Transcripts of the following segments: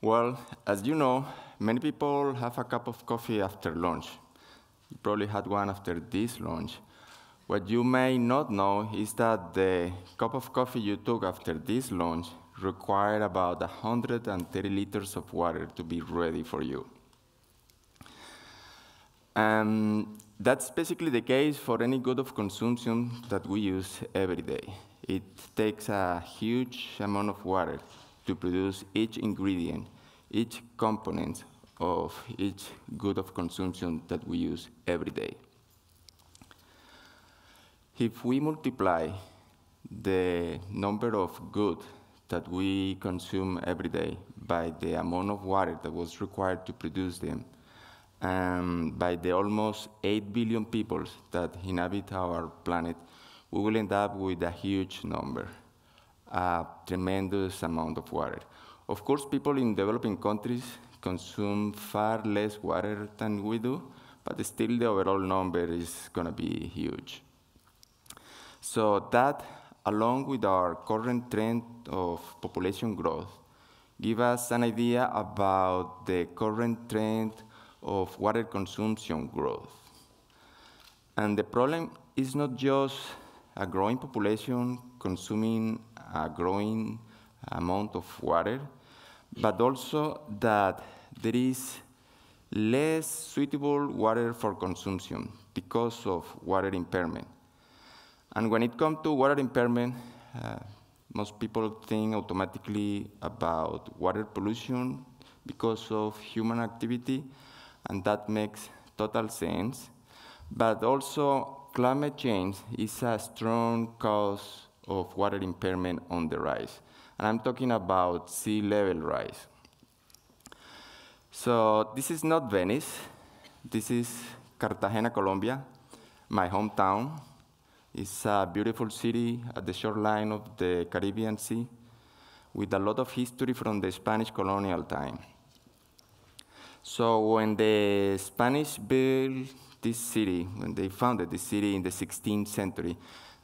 Well, as you know, many people have a cup of coffee after lunch. You probably had one after this lunch. What you may not know is that the cup of coffee you took after this lunch required about 130 liters of water to be ready for you. And um, that's basically the case for any good of consumption that we use every day. It takes a huge amount of water to produce each ingredient, each component of each good of consumption that we use every day. If we multiply the number of goods that we consume every day by the amount of water that was required to produce them, um, by the almost 8 billion people that inhabit our planet, we will end up with a huge number, a tremendous amount of water. Of course, people in developing countries consume far less water than we do, but still the overall number is going to be huge. So that, along with our current trend of population growth, give us an idea about the current trend of water consumption growth. And the problem is not just a growing population consuming a growing amount of water, but also that there is less suitable water for consumption because of water impairment. And when it comes to water impairment, uh, most people think automatically about water pollution because of human activity, and that makes total sense. But also, climate change is a strong cause of water impairment on the rise. And I'm talking about sea level rise. So this is not Venice. This is Cartagena, Colombia, my hometown. It's a beautiful city at the shoreline of the Caribbean Sea with a lot of history from the Spanish colonial time. So when the Spanish built this city, when they founded the city in the 16th century,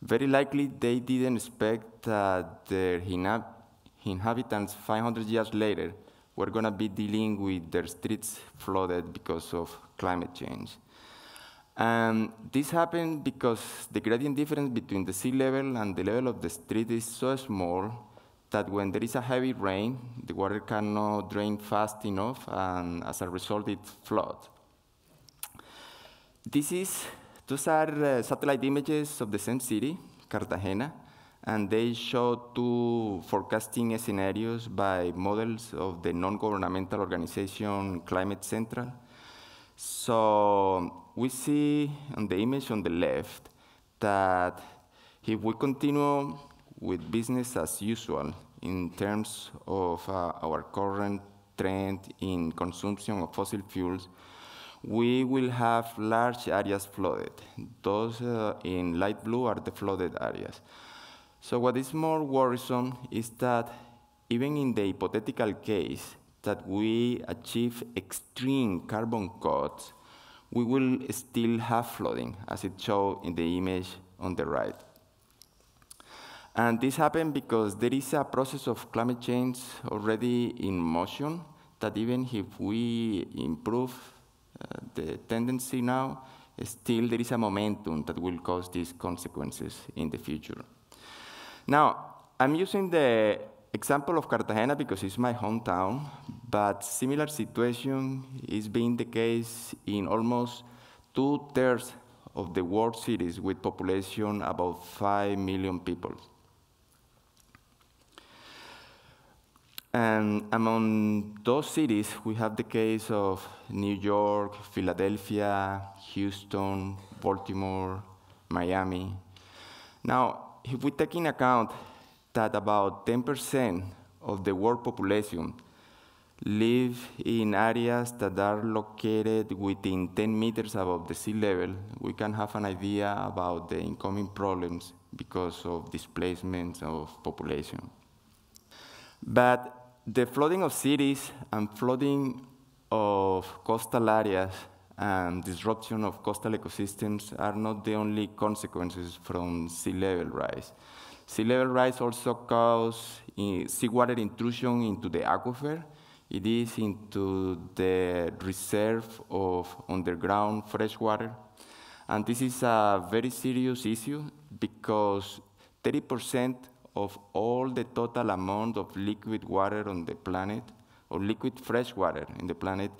very likely they didn't expect that their inhabitants 500 years later were going to be dealing with their streets flooded because of climate change. And this happened because the gradient difference between the sea level and the level of the street is so small that when there is a heavy rain, the water cannot drain fast enough, and as a result, it floods. This is, those are uh, satellite images of the same city, Cartagena, and they show two forecasting scenarios by models of the non-governmental organization Climate Central. So we see on the image on the left that if we continue with business as usual in terms of uh, our current trend in consumption of fossil fuels, we will have large areas flooded. Those uh, in light blue are the flooded areas. So what is more worrisome is that even in the hypothetical case that we achieve extreme carbon cuts, we will still have flooding, as it showed in the image on the right. And this happened because there is a process of climate change already in motion that even if we improve uh, the tendency now, still there is a momentum that will cause these consequences in the future. Now, I'm using the example of Cartagena because it's my hometown, but similar situation is being the case in almost two-thirds of the world cities with population about 5 million people. And among those cities, we have the case of New York, Philadelphia, Houston, Baltimore, Miami. Now, if we take in account that about 10% of the world population live in areas that are located within 10 meters above the sea level, we can have an idea about the incoming problems because of displacements of population. But the flooding of cities and flooding of coastal areas and disruption of coastal ecosystems are not the only consequences from sea level rise. Sea level rise also causes seawater intrusion into the aquifer. It is into the reserve of underground freshwater. And this is a very serious issue because 30 percent of all the total amount of liquid water on the planet, or liquid fresh water in the planet,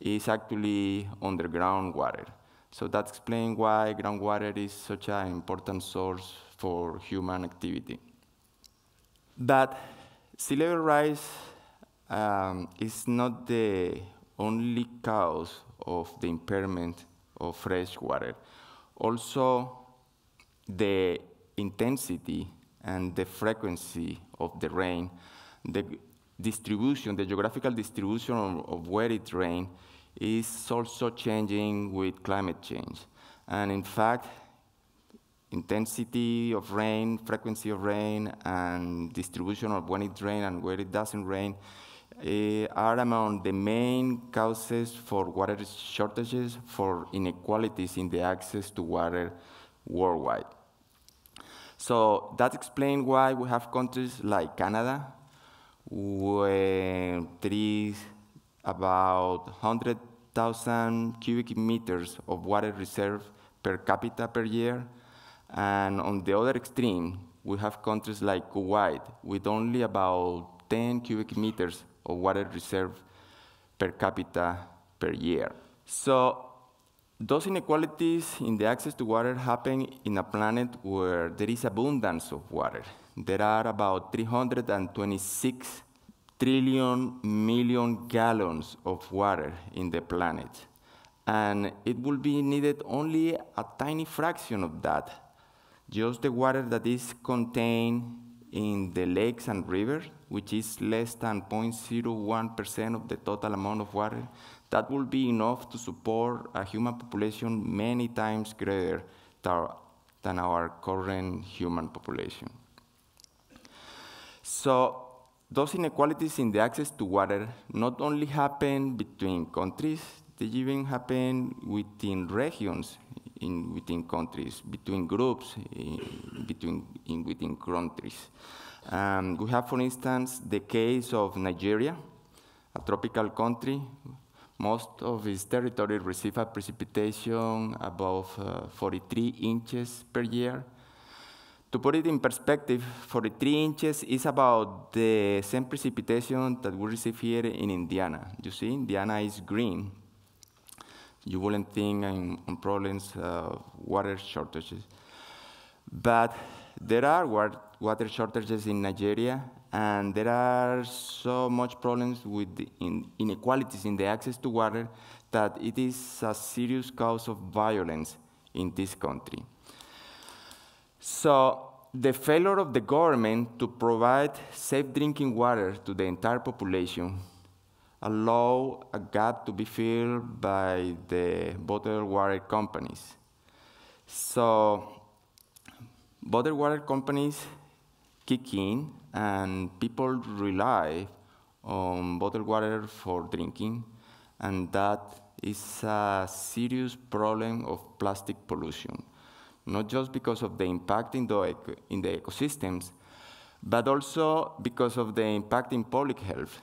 is actually underground water. So that explains why groundwater is such an important source for human activity. But sea level rise um, is not the only cause of the impairment of fresh water. Also, the intensity and the frequency of the rain. The distribution, the geographical distribution of, of where it rains is also changing with climate change. And in fact, intensity of rain, frequency of rain, and distribution of when it rains and where it doesn't rain uh, are among the main causes for water shortages, for inequalities in the access to water worldwide. So that explains why we have countries like Canada, where there is about 100,000 cubic meters of water reserve per capita per year. And on the other extreme, we have countries like Kuwait with only about 10 cubic meters of water reserve per capita per year. So those inequalities in the access to water happen in a planet where there is abundance of water. There are about 326 trillion million gallons of water in the planet. And it will be needed only a tiny fraction of that. Just the water that is contained in the lakes and rivers, which is less than 0.01% of the total amount of water that will be enough to support a human population many times greater than our current human population. So those inequalities in the access to water not only happen between countries, they even happen within regions, in, within countries, between groups, in, between, in, within countries. Um, we have, for instance, the case of Nigeria, a tropical country most of its territory receives a precipitation above uh, 43 inches per year. To put it in perspective, 43 inches is about the same precipitation that we receive here in Indiana. You see, Indiana is green. You wouldn't think on, problems of uh, water shortages. But there are water shortages in Nigeria and there are so much problems with the in inequalities in the access to water that it is a serious cause of violence in this country. So the failure of the government to provide safe drinking water to the entire population allow a gap to be filled by the bottled water companies. So bottled water companies kick in, and people rely on bottled water for drinking, and that is a serious problem of plastic pollution, not just because of the impact in the, in the ecosystems, but also because of the impact in public health.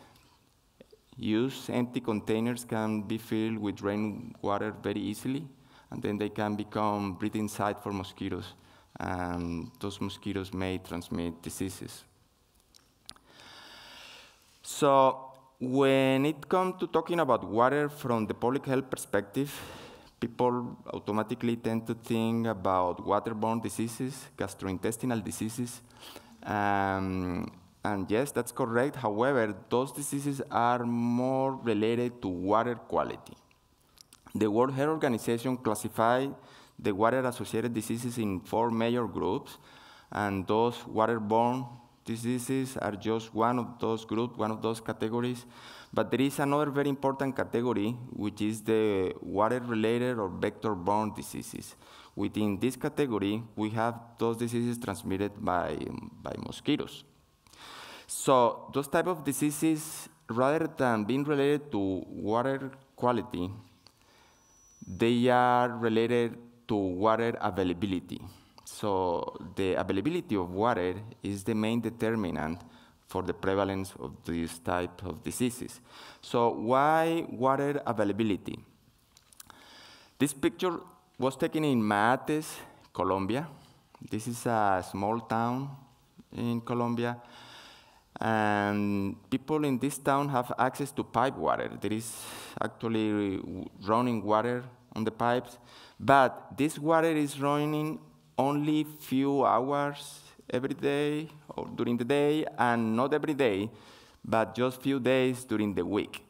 Used empty containers can be filled with rainwater very easily, and then they can become breeding site for mosquitoes and um, those mosquitoes may transmit diseases. So when it comes to talking about water from the public health perspective, people automatically tend to think about waterborne diseases, gastrointestinal diseases, um, and yes, that's correct. However, those diseases are more related to water quality. The World Health Organization classified the water-associated diseases in four major groups, and those waterborne diseases are just one of those groups, one of those categories. But there is another very important category, which is the water-related or vector-borne diseases. Within this category, we have those diseases transmitted by, by mosquitoes. So those type of diseases, rather than being related to water quality, they are related to water availability. So the availability of water is the main determinant for the prevalence of this type of diseases. So why water availability? This picture was taken in Mates, Colombia. This is a small town in Colombia. And people in this town have access to pipe water. There is actually running water on the pipes. But this water is running only few hours every day or during the day, and not every day, but just few days during the week.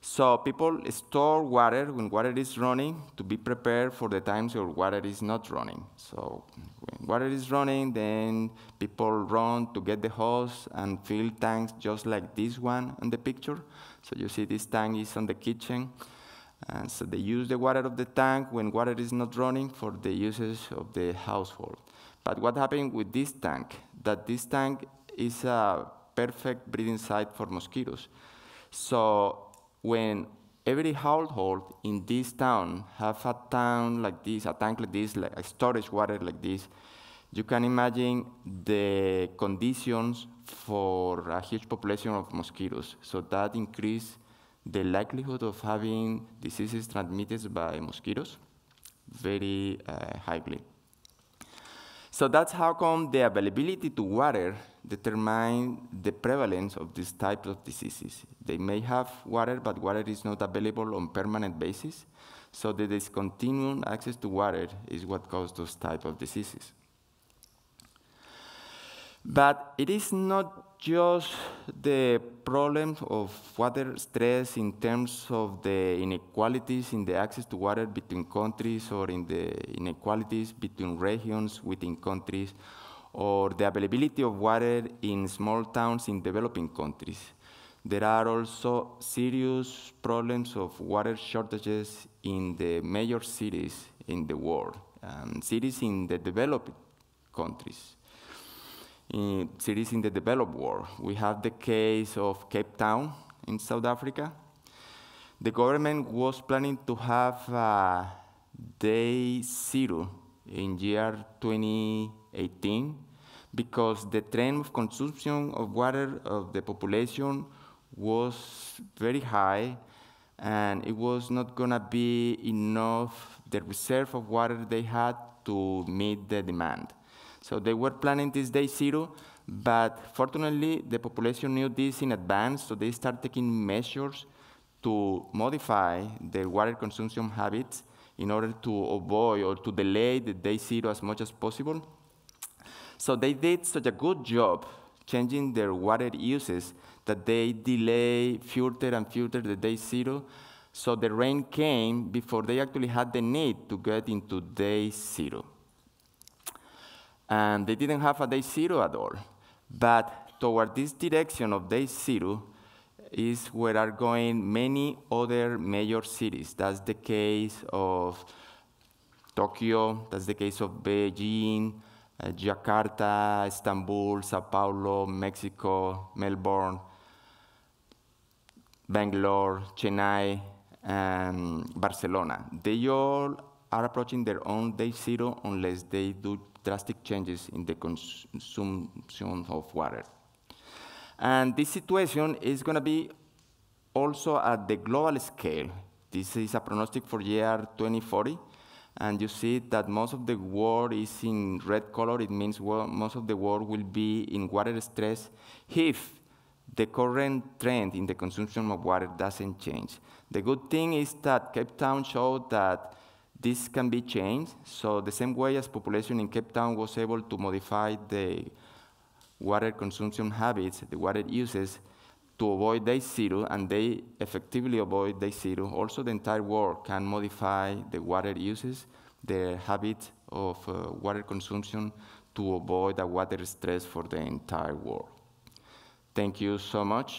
So people store water when water is running to be prepared for the times where water is not running. So when water is running, then people run to get the hose and fill tanks just like this one on the picture. So you see this tank is on the kitchen. And so they use the water of the tank when water is not running for the usage of the household. But what happened with this tank? That this tank is a perfect breeding site for mosquitoes. So when every household in this town have a town like this, a tank like this, like a storage water like this, you can imagine the conditions for a huge population of mosquitoes. So that increase the likelihood of having diseases transmitted by mosquitoes very uh, highly. So that's how come the availability to water determines the prevalence of these types of diseases. They may have water, but water is not available on permanent basis. So the discontinued access to water is what causes those type of diseases. But it is not just the problem of water stress in terms of the inequalities in the access to water between countries or in the inequalities between regions within countries or the availability of water in small towns in developing countries. There are also serious problems of water shortages in the major cities in the world, um, cities in the developed countries in cities in the developed world. We have the case of Cape Town in South Africa. The government was planning to have uh, day zero in year 2018 because the trend of consumption of water of the population was very high and it was not going to be enough the reserve of water they had to meet the demand. So they were planning this day zero, but fortunately the population knew this in advance, so they started taking measures to modify their water consumption habits in order to avoid or to delay the day zero as much as possible. So they did such a good job changing their water uses that they delay further and further the day zero. So the rain came before they actually had the need to get into day zero and they didn't have a day zero at all. But toward this direction of day zero is where are going many other major cities. That's the case of Tokyo, that's the case of Beijing, uh, Jakarta, Istanbul, Sao Paulo, Mexico, Melbourne, Bangalore, Chennai, and Barcelona. They all are approaching their own day zero unless they do drastic changes in the consumption of water. And this situation is going to be also at the global scale. This is a prognostic for year 2040. And you see that most of the world is in red color. It means most of the world will be in water stress if the current trend in the consumption of water doesn't change. The good thing is that Cape Town showed that this can be changed, so the same way as population in Cape Town was able to modify the water consumption habits, the water uses, to avoid day zero, and they effectively avoid day zero. Also, the entire world can modify the water uses, the habit of uh, water consumption to avoid a water stress for the entire world. Thank you so much.